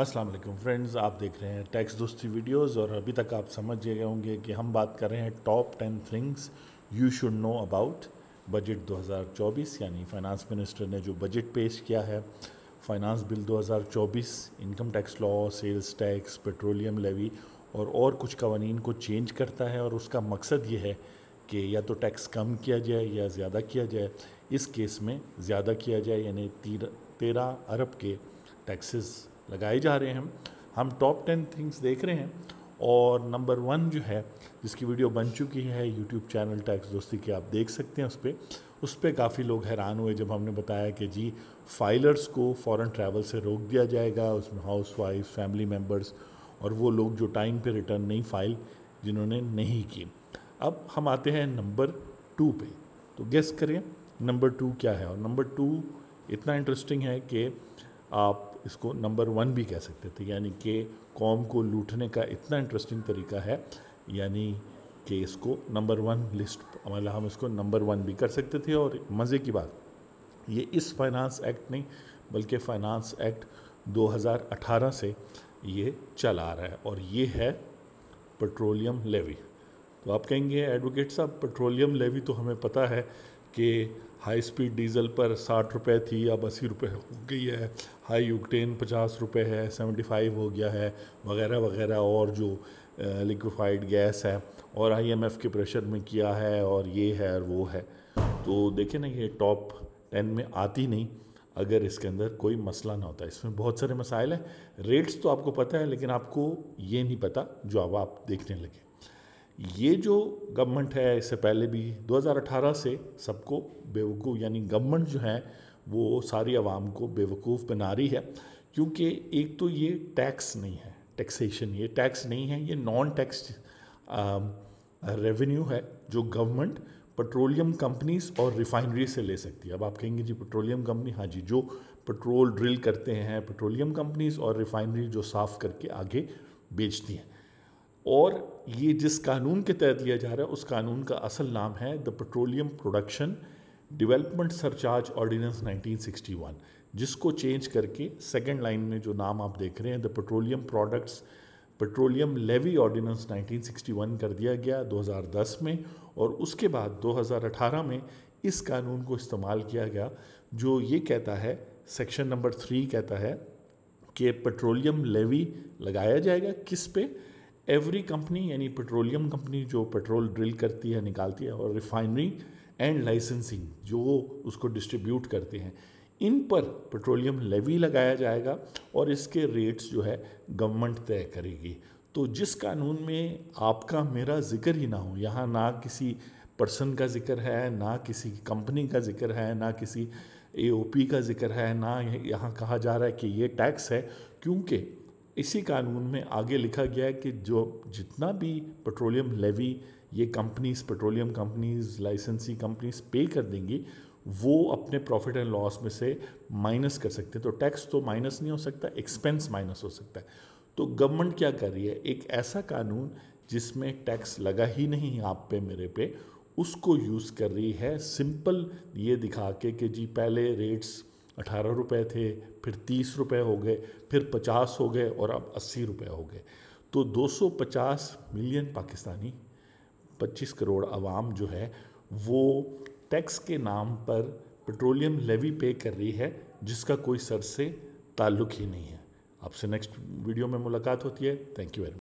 अस्सलाम वालेकुम फ्रेंड्स आप देख रहे हैं टैक्स दोस्ती वीडियोस और अभी तक आप समझ गए होंगे कि हम बात कर रहे हैं top ten things you should know about budget 2024 यानी फाइनेंस मिनिस्टर ने जो बजट पेश किया है finance bill 2024 income tax law sales tax petroleum levy और और कुछ कवानीन को चेंज करता है और उसका मकसद ये है कि या तो टैक्स कम किया जाए या ज़्यादा किया जाए इस केस में ज़्यादा किया जाए यानी तेरह अरब के टैक्सेस लगाए जा रहे हैं हम टॉप टेन थिंग्स देख रहे हैं और नंबर वन जो है जिसकी वीडियो बन चुकी है यूट्यूब चैनल टैक्स दोस्ती की आप देख सकते हैं उस पर उस पर काफ़ी लोग हैरान हुए जब हमने बताया कि जी फाइलर्स को फॉरेन ट्रैवल से रोक दिया जाएगा उसमें हाउस वाइफ फैमिली मेम्बर्स और वो लोग जो टाइम पे रिटर्न नहीं फाइल जिन्होंने नहीं की अब हम आते हैं नंबर टू पे तो गेस करें नंबर टू क्या है और नंबर टू इतना इंटरेस्टिंग है कि आप इसको नंबर वन भी कह सकते थे यानी कि कौम को लूटने का इतना इंटरेस्टिंग तरीका है यानी कि इसको नंबर वन लिस्ट मतलब हम इसको नंबर वन भी कर सकते थे और मज़े की बात ये इस फाइनेंस एक्ट नहीं बल्कि फाइनेंस एक्ट 2018 से ये चला आ रहा है और ये है पेट्रोलियम लेवी तो आप कहेंगे एडवोकेट साहब पेट्रोलियम लेवी तो हमें पता है कि हाई स्पीड डीजल पर साठ रुपए थी अब अस्सी रुपए हो गई है हाई यूक्टेन पचास रुपए है सेवेंटी फाइव हो गया है वगैरह वगैरह और जो लिक्विफाइड गैस है और आईएमएफ के प्रेशर में किया है और ये है और वो है तो देखें ना ये टॉप टेन में आती नहीं अगर इसके अंदर कोई मसला ना होता इसमें बहुत सारे मसाइल हैं रेट्स तो आपको पता है लेकिन आपको ये नहीं पता जो अब आप देखने लगे ये जो गवर्नमेंट है इससे पहले भी 2018 से सबको बेवकूफ़ यानी गवर्नमेंट जो है वो सारी आवाम को बेवकूफ़ बना रही है क्योंकि एक तो ये टैक्स नहीं है टैक्सेशन ये टैक्स नहीं है ये नॉन टैक्स रेवेन्यू है जो गवर्नमेंट पेट्रोलियम कंपनीज और रिफाइनरी से ले सकती है अब आप कहेंगे जी पेट्रोलियम कंपनी हाँ जी जो पेट्रोल ड्रिल करते हैं पेट्रोलियम कंपनीज और रिफाइनरी जो साफ़ करके आगे बेचती हैं और ये जिस कानून के तहत लिया जा रहा है उस कानून का असल नाम है the petroleum production development surcharge ordinance 1961 जिसको चेंज करके सेकंड लाइन में जो नाम आप देख रहे हैं the petroleum products petroleum levy ordinance 1961 कर दिया गया 2010 में और उसके बाद 2018 में इस कानून को इस्तेमाल किया गया जो ये कहता है सेक्शन नंबर थ्री कहता है कि पेट्रोलियम लेवी लगाया जाएगा किस पे एवरी कंपनी यानी पेट्रोलियम कंपनी जो पेट्रोल ड्रिल करती है निकालती है और रिफाइनरी एंड लाइसेंसिंग जो उसको डिस्ट्रीब्यूट करते हैं इन पर पेट्रोलियम लेवी लगाया जाएगा और इसके रेट्स जो है गवर्नमेंट तय करेगी तो जिस कानून में आपका मेरा जिक्र ही ना हो यहाँ ना किसी पर्सन का जिक्र है ना किसी कंपनी का जिक्र है ना किसी एओपी का जिक्र है ना यहाँ कहा जा रहा है कि ये टैक्स है क्योंकि इसी कानून में आगे लिखा गया है कि जो जितना भी पेट्रोलियम लेवी ये companies petroleum companies licensee companies pay कर देंगी वो अपने प्रॉफिट एंड लॉस में से माइनस कर सकते हैं तो टैक्स तो माइनस नहीं हो सकता एक्सपेंस माइनस हो सकता है तो गवर्नमेंट क्या कर रही है एक ऐसा कानून जिसमें टैक्स लगा ही नहीं है आप पे मेरे पे उसको यूज़ कर रही है सिंपल ये दिखा के कि जी पहले रेट्स अठारह रुपए थे फिर तीस रुपए हो गए फिर पचास हो गए और अब अस्सी रुपए हो गए तो 250 मिलियन पाकिस्तानी 25 करोड़ आवाम जो है वो टैक्स के नाम पर पेट्रोलियम लेवी पे कर रही है जिसका कोई सर से ताल्लुक ही नहीं है आपसे नेक्स्ट वीडियो में मुलाकात होती है थैंक यू वेरी मच